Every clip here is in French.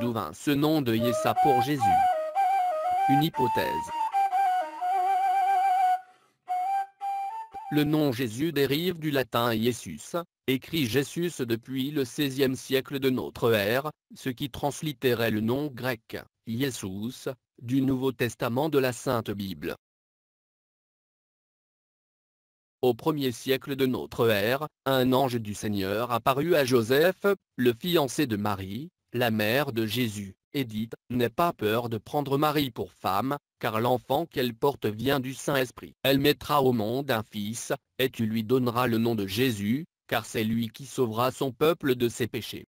D'où vint ce nom de Yessa pour Jésus Une hypothèse. Le nom Jésus dérive du latin Iesus, écrit Jésus depuis le XVIe siècle de notre ère, ce qui translittérait le nom grec, Yesus, du Nouveau Testament de la Sainte Bible. Au premier siècle de notre ère, un ange du Seigneur apparut à Joseph, le fiancé de Marie, la mère de Jésus, Édith, n'aie pas peur de prendre Marie pour femme, car l'enfant qu'elle porte vient du Saint-Esprit. Elle mettra au monde un fils, et tu lui donneras le nom de Jésus, car c'est lui qui sauvera son peuple de ses péchés.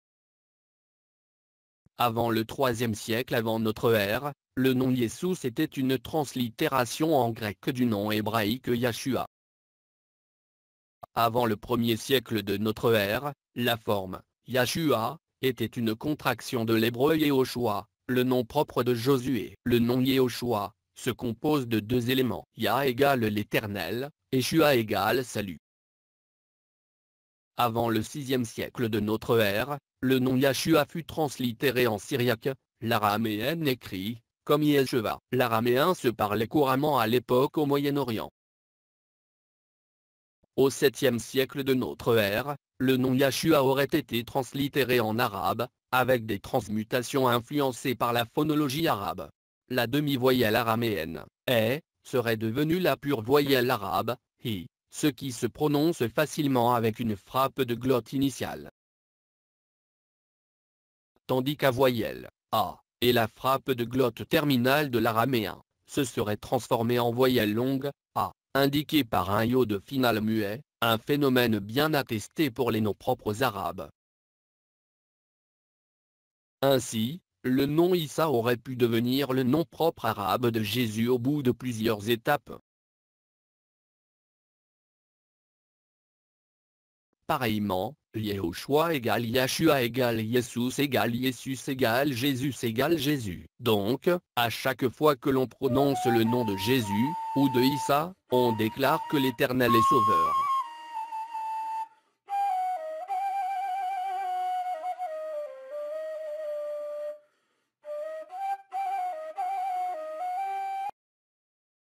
Avant le troisième siècle avant notre ère, le nom Jésus était une translittération en grec du nom hébraïque Yahshua. Avant le premier siècle de notre ère, la forme Yahshua était une contraction de l'hébreu Yehoshua, le nom propre de Josué. Le nom Yehoshua se compose de deux éléments. Yah égale l'Éternel, et Shua égale salut. Avant le VIe siècle de notre ère, le nom Yahshua fut translittéré en syriaque, l'araméen écrit, comme Yeshua. L'araméen se parlait couramment à l'époque au Moyen-Orient. Au 7e siècle de notre ère, le nom Yahshua aurait été translittéré en arabe, avec des transmutations influencées par la phonologie arabe. La demi-voyelle araméenne, E, serait devenue la pure voyelle arabe, I, ce qui se prononce facilement avec une frappe de glotte initiale. Tandis qu'à voyelle, a, et la frappe de glotte terminale de l'araméen, se serait transformée en voyelle longue, a indiqué par un yo » de final muet, un phénomène bien attesté pour les noms propres arabes. Ainsi, le nom Issa aurait pu devenir le nom propre arabe de Jésus au bout de plusieurs étapes. Pareillement, Yehoshua égale Yahshua égale Yesus égale Yesus égale Jésus égale Jésus. Donc, à chaque fois que l'on prononce le nom de Jésus, ou de Issa, on déclare que l'Éternel est Sauveur.